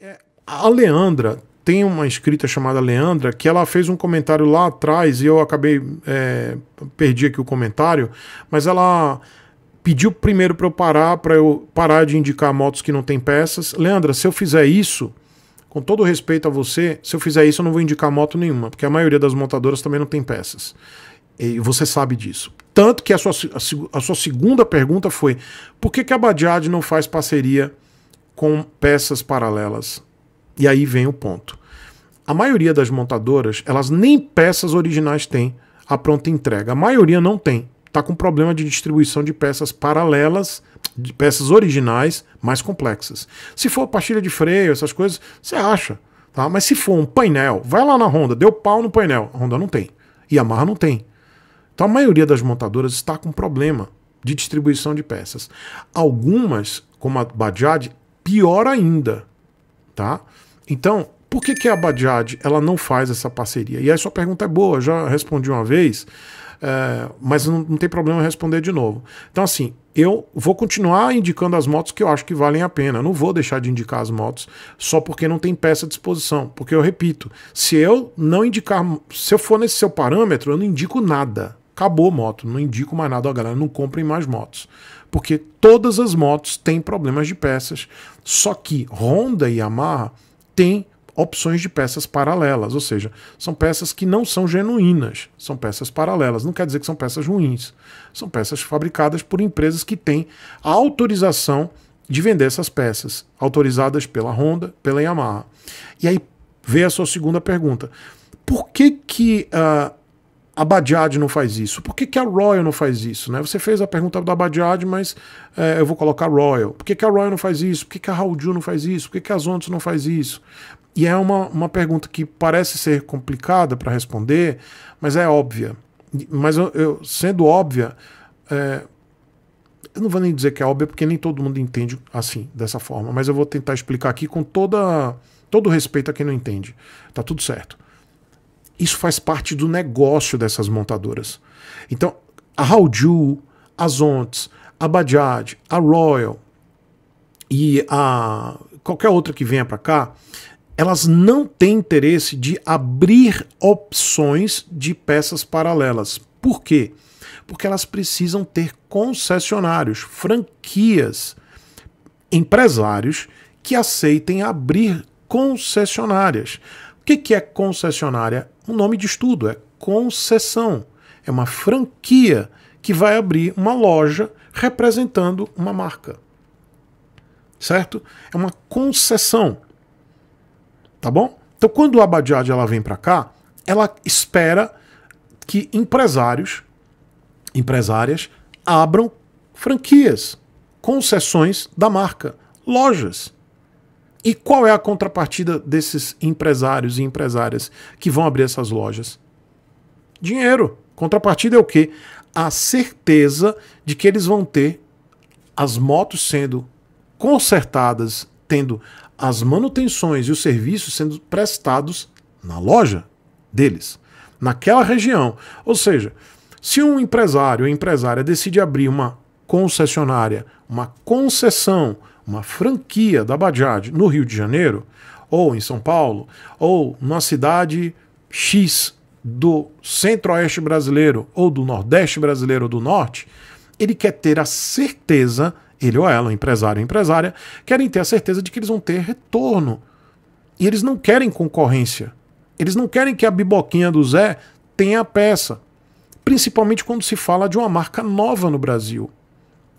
É, a Leandra tem uma escrita chamada Leandra que ela fez um comentário lá atrás e eu acabei é, perdi aqui o comentário, mas ela pediu primeiro para eu parar para eu parar de indicar motos que não tem peças. Leandra, se eu fizer isso, com todo respeito a você, se eu fizer isso eu não vou indicar moto nenhuma, porque a maioria das montadoras também não tem peças. E você sabe disso. Tanto que a sua, a, a sua segunda pergunta foi: por que, que a Bajaj não faz parceria? com peças paralelas. E aí vem o ponto. A maioria das montadoras, elas nem peças originais têm a pronta entrega. A maioria não tem. Está com problema de distribuição de peças paralelas, de peças originais mais complexas. Se for pastilha de freio, essas coisas, você acha. Tá? Mas se for um painel, vai lá na Honda, deu pau no painel. A Honda não tem. E a Marra não tem. Então a maioria das montadoras está com problema de distribuição de peças. Algumas, como a Bajaj, pior ainda, tá? Então, por que, que a Bajaj ela não faz essa parceria? E aí sua pergunta é boa, já respondi uma vez, é, mas não, não, tem problema responder de novo. Então, assim, eu vou continuar indicando as motos que eu acho que valem a pena. Eu não vou deixar de indicar as motos só porque não tem peça à disposição. Porque eu repito, se eu não indicar, se eu for nesse seu parâmetro, eu não indico nada. Acabou moto, não indico mais nada. Ó, galera, não comprem mais motos porque todas as motos têm problemas de peças, só que Honda e Yamaha têm opções de peças paralelas, ou seja, são peças que não são genuínas, são peças paralelas. Não quer dizer que são peças ruins, são peças fabricadas por empresas que têm a autorização de vender essas peças, autorizadas pela Honda, pela Yamaha. E aí vem a sua segunda pergunta: por que que uh, a Badiad não faz isso? Por que, que a Royal não faz isso? Né? Você fez a pergunta da Badiad, mas é, eu vou colocar Royal. Por que, que a Royal não faz isso? Por que, que a Raudil não faz isso? Por que, que a Zontos não faz isso? E é uma, uma pergunta que parece ser complicada para responder, mas é óbvia. Mas eu, eu sendo óbvia, é, eu não vou nem dizer que é óbvia, porque nem todo mundo entende assim, dessa forma, mas eu vou tentar explicar aqui com toda, todo respeito a quem não entende. Tá tudo certo. Isso faz parte do negócio dessas montadoras. Então, a Hauju, a Zontes, a Bajaj, a Royal e a qualquer outra que venha para cá, elas não têm interesse de abrir opções de peças paralelas. Por quê? Porque elas precisam ter concessionários, franquias, empresários que aceitem abrir concessionárias que, que é concessionária? Um nome de estudo, é concessão. É uma franquia que vai abrir uma loja representando uma marca. Certo? É uma concessão. Tá bom? Então, quando a Badiad ela vem para cá, ela espera que empresários, empresárias abram franquias, concessões da marca, lojas. E qual é a contrapartida desses empresários e empresárias que vão abrir essas lojas? Dinheiro. Contrapartida é o quê? A certeza de que eles vão ter as motos sendo consertadas, tendo as manutenções e os serviços sendo prestados na loja deles, naquela região. Ou seja, se um empresário ou empresária decide abrir uma concessionária, uma concessão uma franquia da Bajaj no Rio de Janeiro, ou em São Paulo, ou numa cidade X do centro-oeste brasileiro, ou do nordeste brasileiro, ou do norte, ele quer ter a certeza, ele ou ela, empresário ou empresária, querem ter a certeza de que eles vão ter retorno. E eles não querem concorrência. Eles não querem que a biboquinha do Zé tenha a peça. Principalmente quando se fala de uma marca nova no Brasil.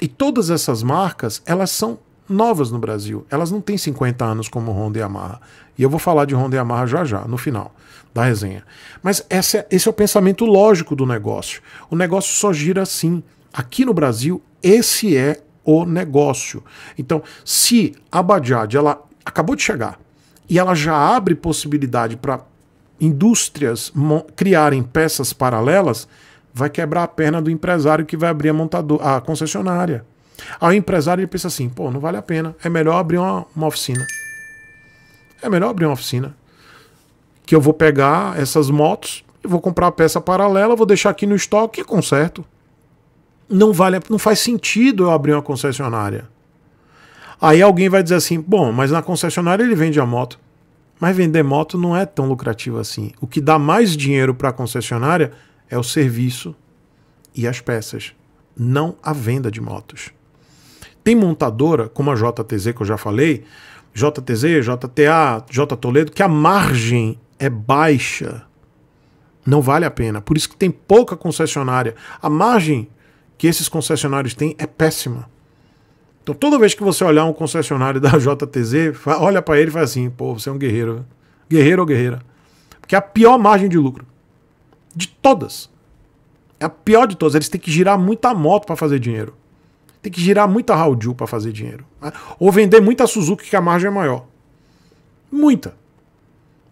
E todas essas marcas, elas são novas no Brasil. Elas não têm 50 anos como Honda e Yamaha. E eu vou falar de Honda e Yamaha já já, no final da resenha. Mas é, esse é o pensamento lógico do negócio. O negócio só gira assim. Aqui no Brasil, esse é o negócio. Então, se a Bajaj ela acabou de chegar e ela já abre possibilidade para indústrias criarem peças paralelas, vai quebrar a perna do empresário que vai abrir a, montador, a concessionária. Aí o empresário ele pensa assim: pô, não vale a pena, é melhor abrir uma, uma oficina. É melhor abrir uma oficina. Que eu vou pegar essas motos, vou comprar a peça paralela, vou deixar aqui no estoque e é conserto. Não, vale, não faz sentido eu abrir uma concessionária. Aí alguém vai dizer assim: bom, mas na concessionária ele vende a moto. Mas vender moto não é tão lucrativo assim. O que dá mais dinheiro para a concessionária é o serviço e as peças, não a venda de motos. Tem montadora, como a JTZ, que eu já falei, JTZ, JTA, J Toledo, que a margem é baixa. Não vale a pena. Por isso que tem pouca concessionária. A margem que esses concessionários têm é péssima. Então toda vez que você olhar um concessionário da JTZ, olha para ele e faz assim: pô, você é um guerreiro. Guerreiro ou guerreira? Porque é a pior margem de lucro. De todas. É a pior de todas. Eles têm que girar muita moto para fazer dinheiro. Tem que girar muita Haldiu para fazer dinheiro. Né? Ou vender muita Suzuki, que a margem é maior. Muita.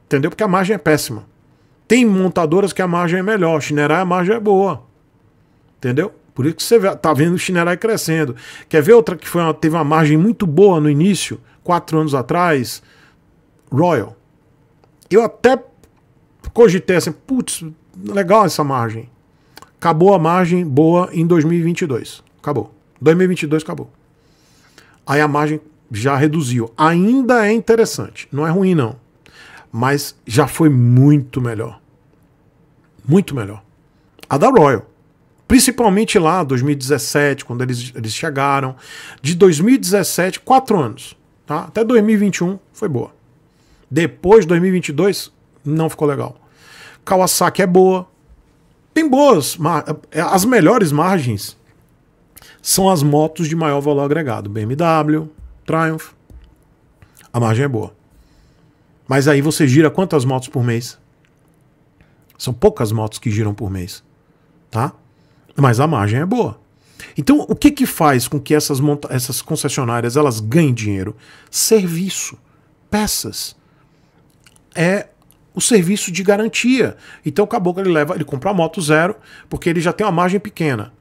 Entendeu? Porque a margem é péssima. Tem montadoras que a margem é melhor. Chinerai a margem é boa. Entendeu? Por isso que você tá vendo o Chinerai crescendo. Quer ver outra que foi uma, teve uma margem muito boa no início, quatro anos atrás? Royal. Eu até cogitei assim, putz, legal essa margem. Acabou a margem boa em 2022. Acabou. 2022 acabou. Aí a margem já reduziu. Ainda é interessante, não é ruim não, mas já foi muito melhor. Muito melhor. A da Royal, principalmente lá 2017, quando eles, eles chegaram, de 2017, quatro anos, tá? Até 2021 foi boa. Depois 2022 não ficou legal. Kawasaki é boa. Tem boas, é, as melhores margens são as motos de maior valor agregado: BMW, Triumph. A margem é boa. Mas aí você gira quantas motos por mês? São poucas motos que giram por mês, tá? Mas a margem é boa. Então, o que que faz com que essas, essas concessionárias elas ganhem dinheiro? Serviço, peças. É o serviço de garantia. Então, o caboclo ele leva, ele compra a moto zero, porque ele já tem uma margem pequena,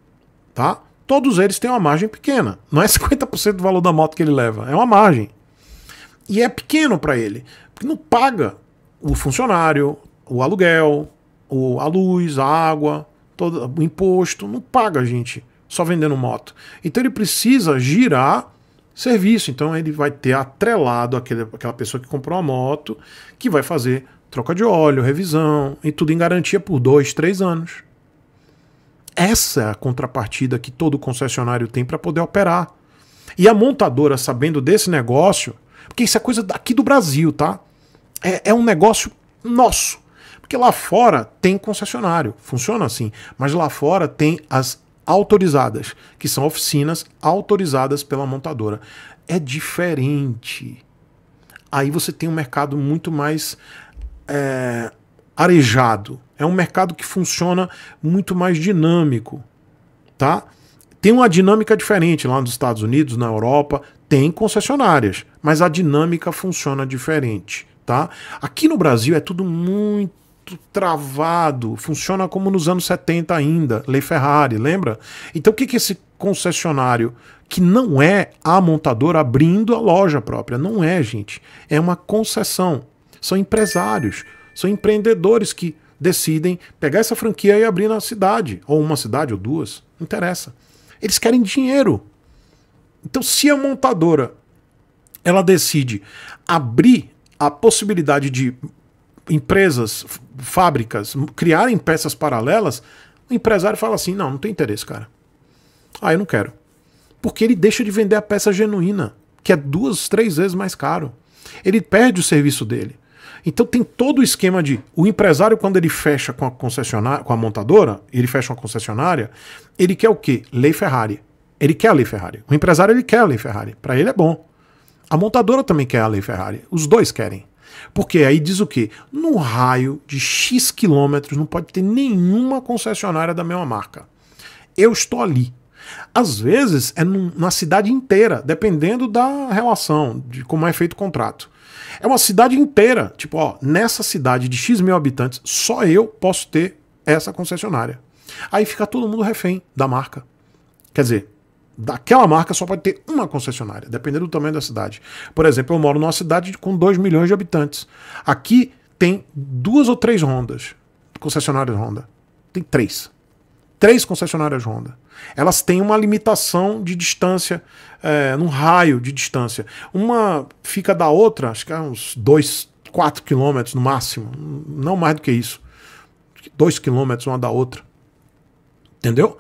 tá? todos eles têm uma margem pequena. Não é 50% do valor da moto que ele leva, é uma margem. E é pequeno para ele, porque não paga o funcionário, o aluguel, a luz, a água, todo, o imposto, não paga, gente, só vendendo moto. Então ele precisa girar serviço, então ele vai ter atrelado aquele, aquela pessoa que comprou a moto, que vai fazer troca de óleo, revisão e tudo em garantia por dois, três anos. Essa é a contrapartida que todo concessionário tem para poder operar. E a montadora, sabendo desse negócio, porque isso é coisa daqui do Brasil, tá? É, é um negócio nosso. Porque lá fora tem concessionário, funciona assim. Mas lá fora tem as autorizadas, que são oficinas autorizadas pela montadora. É diferente. Aí você tem um mercado muito mais é, arejado. É um mercado que funciona muito mais dinâmico, tá? Tem uma dinâmica diferente lá nos Estados Unidos, na Europa, tem concessionárias, mas a dinâmica funciona diferente, tá? Aqui no Brasil é tudo muito travado, funciona como nos anos 70 ainda, Lei Ferrari, lembra? Então o que, que esse concessionário, que não é a montadora abrindo a loja própria, não é, gente, é uma concessão, são empresários são empreendedores que decidem pegar essa franquia e abrir na cidade, ou uma cidade ou duas, não interessa. Eles querem dinheiro. Então, se a montadora ela decide abrir a possibilidade de empresas, fábricas criarem peças paralelas, o empresário fala assim: "Não, não tem interesse, cara. Ah, eu não quero". Porque ele deixa de vender a peça genuína, que é duas, três vezes mais caro. Ele perde o serviço dele. Então tem todo o esquema de o empresário quando ele fecha com a concessionária, com a montadora, ele fecha uma concessionária, ele quer o quê? Lei Ferrari. Ele quer a lei Ferrari. O empresário ele quer a lei Ferrari. Para ele é bom. A montadora também quer a lei Ferrari. Os dois querem. Porque aí diz o quê? No raio de X quilômetros não pode ter nenhuma concessionária da mesma marca. Eu estou ali. Às vezes é num, na cidade inteira, dependendo da relação, de como é feito o contrato. É uma cidade inteira. Tipo, ó, nessa cidade de X mil habitantes, só eu posso ter essa concessionária. Aí fica todo mundo refém da marca. Quer dizer, daquela marca só pode ter uma concessionária, dependendo do tamanho da cidade. Por exemplo, eu moro numa cidade com 2 milhões de habitantes. Aqui tem duas ou três rondas, concessionárias Honda. Tem três três concessionárias Honda. Elas têm uma limitação de distância, é, num raio de distância. Uma fica da outra, acho que é uns 2, 4 quilômetros no máximo, não mais do que isso. 2 quilômetros uma da outra. Entendeu?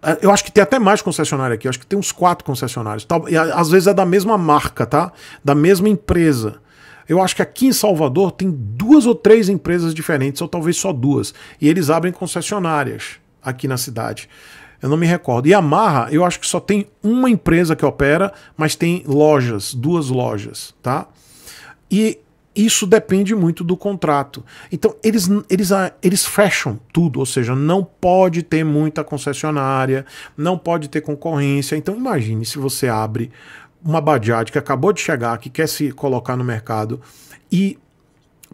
É, eu acho que tem até mais concessionária aqui, acho que tem uns quatro concessionários. E às vezes é da mesma marca, tá? Da mesma empresa. Eu acho que aqui em Salvador tem duas ou três empresas diferentes, ou talvez só duas. E eles abrem concessionárias aqui na cidade. Eu não me recordo. E a Marra, eu acho que só tem uma empresa que opera, mas tem lojas, duas lojas, tá? E isso depende muito do contrato. Então, eles, eles, ah, eles fecham tudo, ou seja, não pode ter muita concessionária, não pode ter concorrência. Então, imagine se você abre uma Bajaj que acabou de chegar, que quer se colocar no mercado e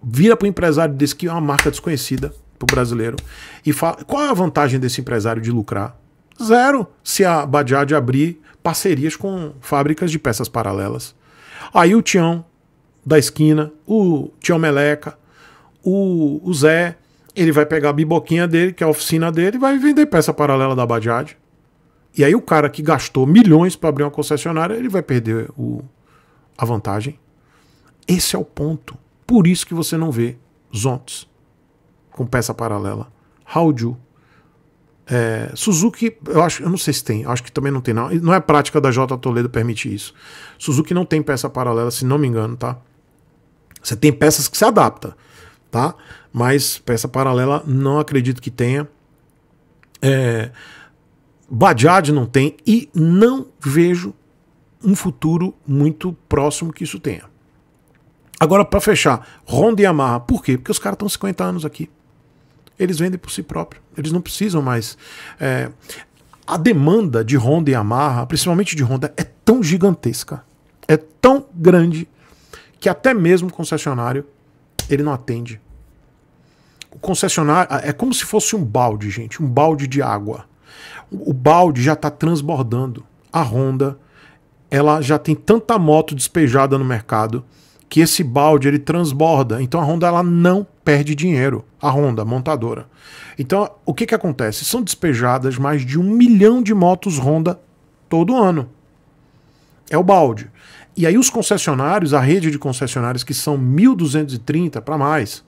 vira para o empresário e diz que é uma marca desconhecida para o brasileiro e fala qual é a vantagem desse empresário de lucrar? Zero. Se a Bajaj abrir parcerias com fábricas de peças paralelas. Aí o Tião da esquina, o Tião Meleca, o, o Zé, ele vai pegar a biboquinha dele, que é a oficina dele, e vai vender peça paralela da Bajaj. E aí o cara que gastou milhões para abrir uma concessionária, ele vai perder o, a vantagem. Esse é o ponto. Por isso que você não vê zontes com peça paralela. Hauju. É, Suzuki, eu acho, eu não sei se tem, acho que também não tem, não. Não é prática da J Toledo permitir isso. Suzuki não tem peça paralela, se não me engano, tá? Você tem peças que se adapta, tá? Mas peça paralela não acredito que tenha. É, Bajaj não tem e não vejo um futuro muito próximo que isso tenha. Agora, para fechar, Honda e Yamaha. Por quê? Porque os caras estão 50 anos aqui eles vendem por si próprio. Eles não precisam mais. É, a demanda de Honda e Yamaha, principalmente de Honda, é tão gigantesca, é tão grande, que até mesmo o concessionário ele não atende. O concessionário é como se fosse um balde, gente, um balde de água. O balde já está transbordando. A Honda, ela já tem tanta moto despejada no mercado que esse balde ele transborda. Então a Honda ela não perde dinheiro. A Honda, a montadora. Então o que, que acontece? São despejadas mais de um milhão de motos Honda todo ano. É o balde. E aí os concessionários, a rede de concessionários que são 1.230 para mais,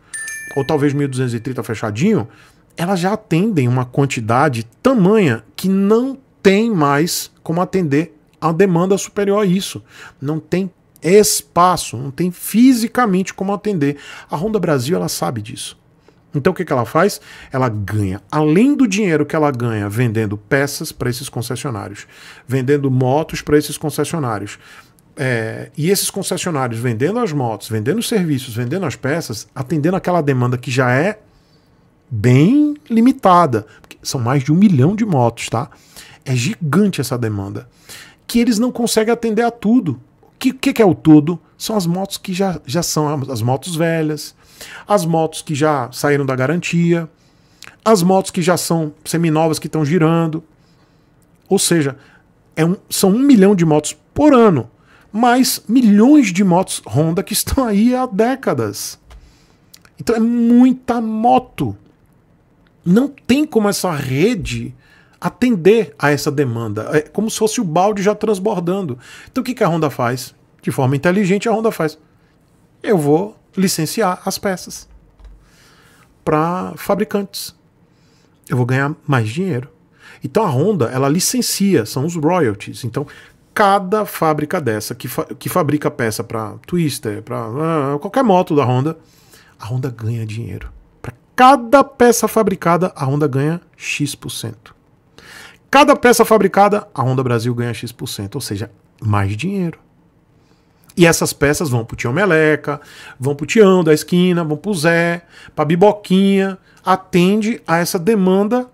ou talvez 1.230 fechadinho, elas já atendem uma quantidade tamanha que não tem mais como atender a demanda superior a isso. Não tem espaço, não tem fisicamente como atender. A Honda Brasil ela sabe disso. Então o que, que ela faz? Ela ganha, além do dinheiro que ela ganha vendendo peças para esses concessionários, vendendo motos para esses concessionários, é, e esses concessionários vendendo as motos, vendendo os serviços, vendendo as peças, atendendo aquela demanda que já é bem limitada. São mais de um milhão de motos, tá? É gigante essa demanda. Que eles não conseguem atender a tudo que, que, é o todo? São as motos que já, já são as motos velhas, as motos que já saíram da garantia, as motos que já são seminovas que estão girando. Ou seja, é um, são um milhão de motos por ano, mais milhões de motos Honda que estão aí há décadas. Então é muita moto. Não tem como essa rede atender a essa demanda. É como se fosse o balde já transbordando. Então o que, a Honda faz? De forma inteligente, a Honda faz. Eu vou licenciar as peças para fabricantes. Eu vou ganhar mais dinheiro. Então a Honda, ela licencia, são os royalties. Então cada fábrica dessa que, fa que fabrica peça para Twister, para uh, ah, qualquer moto da Honda, a Honda ganha dinheiro. Para cada peça fabricada, a Honda ganha X%. Cada peça fabricada, a Honda Brasil ganha X%, ou seja, mais dinheiro. E essas peças vão pro Tião Meleca, vão pro Tião da esquina, vão pro Zé, pra Biboquinha. Atende a essa demanda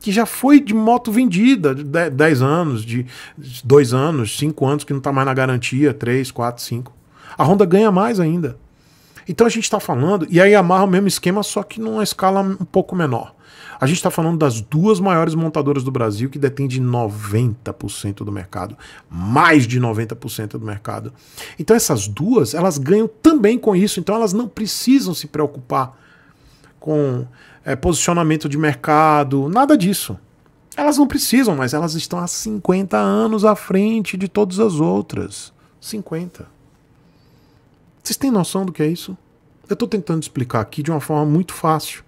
que já foi de moto vendida, de 10 anos, de 2 anos, 5 anos, que não está mais na garantia, 3, 4, 5. A Honda ganha mais ainda. Então a gente está falando, e aí amarra o mesmo esquema, só que numa escala um pouco menor. A gente está falando das duas maiores montadoras do Brasil que detêm de 90% do mercado, mais de 90% do mercado. Então essas duas, elas ganham também com isso, então elas não precisam se preocupar com é, posicionamento de mercado, nada disso. Elas não precisam, mas elas estão há 50 anos à frente de todas as outras. 50. Vocês têm noção do que é isso? Eu estou tentando explicar aqui de uma forma muito fácil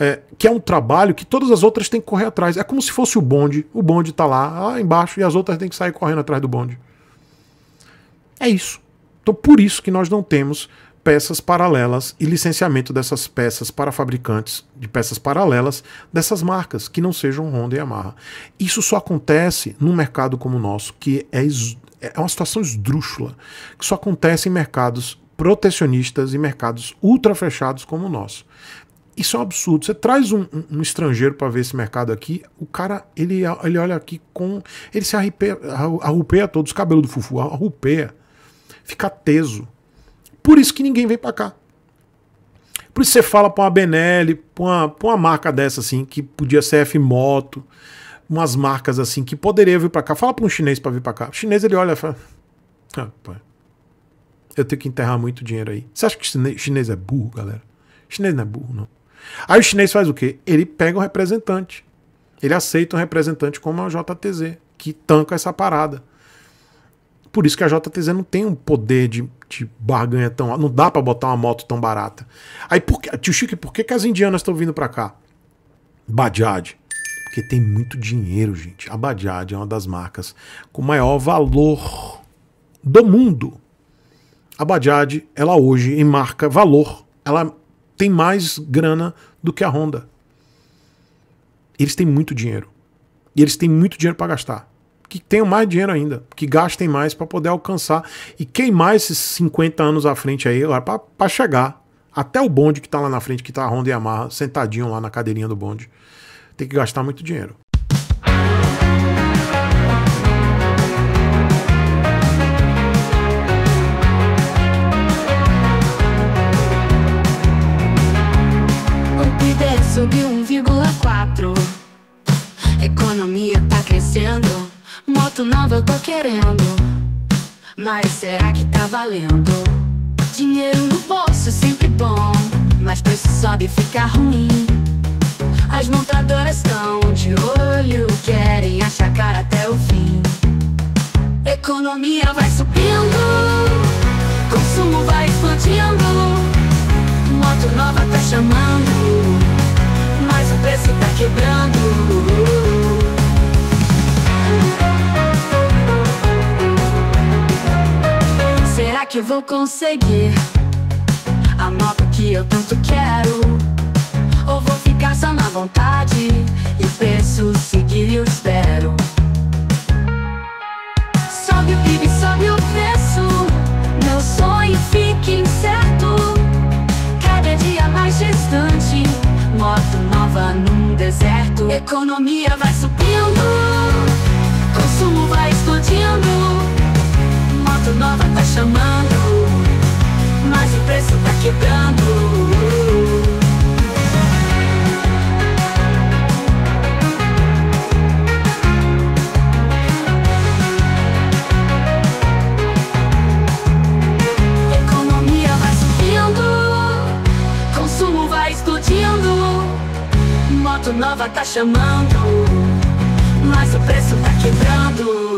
é, que é um trabalho que todas as outras têm que correr atrás. É como se fosse o bonde. O bonde está lá, lá embaixo, e as outras têm que sair correndo atrás do bonde. É isso. Então, por isso que nós não temos peças paralelas e licenciamento dessas peças para fabricantes de peças paralelas dessas marcas que não sejam Honda e Yamaha. Isso só acontece num mercado como o nosso, que é, é uma situação esdrúxula, que só acontece em mercados protecionistas e mercados ultra fechados como o nosso. Isso é um absurdo. Você traz um, um estrangeiro para ver esse mercado aqui, o cara, ele, ele olha aqui com. Ele se arrupeia, arrupeia todos, os cabelos do fufu, arrupeia. Fica teso. Por isso que ninguém vem para cá. Por isso você fala para uma Benelli, para uma, pra uma marca dessa assim, que podia ser F-Moto, umas marcas assim, que poderia vir para cá. Fala para um chinês para vir para cá. O chinês ele olha e fala: ah, eu tenho que enterrar muito dinheiro aí. Você acha que chinês é burro, galera? Chinês não é burro, não. Aí o chinês faz o quê? Ele pega um representante. Ele aceita um representante como a JTZ, que tanca essa parada. Por isso que a JTZ não tem um poder de, de barganha tão. Não dá para botar uma moto tão barata. Aí, por que, tio Chico, por que, que as indianas estão vindo para cá? Bajaj. Porque tem muito dinheiro, gente. A Bajaj é uma das marcas com maior valor do mundo. A Bajaj, ela hoje, em marca valor, ela tem mais grana do que a Honda. Eles têm muito dinheiro. E eles têm muito dinheiro para gastar. Que tenham mais dinheiro ainda, que gastem mais para poder alcançar e queimar esses 50 anos à frente aí para chegar. Até o bonde que está lá na frente, que está a Honda e a Yamaha, sentadinho lá na cadeirinha do bonde. Tem que gastar muito dinheiro. Moto nova eu tô querendo Mas será que tá valendo? Dinheiro no bolso é sempre bom Mas preço sobe e fica ruim As montadoras estão de olho Querem achacar até o fim Economia vai subindo Consumo vai expandindo. Moto nova tá chamando Mas o preço tá quebrando que vou conseguir? A moto que eu tanto quero Ou vou ficar só na vontade E o preço seguir eu espero Sobe o PIB, sobe o preço Meu sonho fica incerto Cada dia mais distante Moto nova num deserto Economia vai subindo Consumo vai explodindo moto nova tá chamando Mas o preço tá quebrando Economia vai subindo Consumo vai explodindo Moto nova tá chamando Mas o preço tá quebrando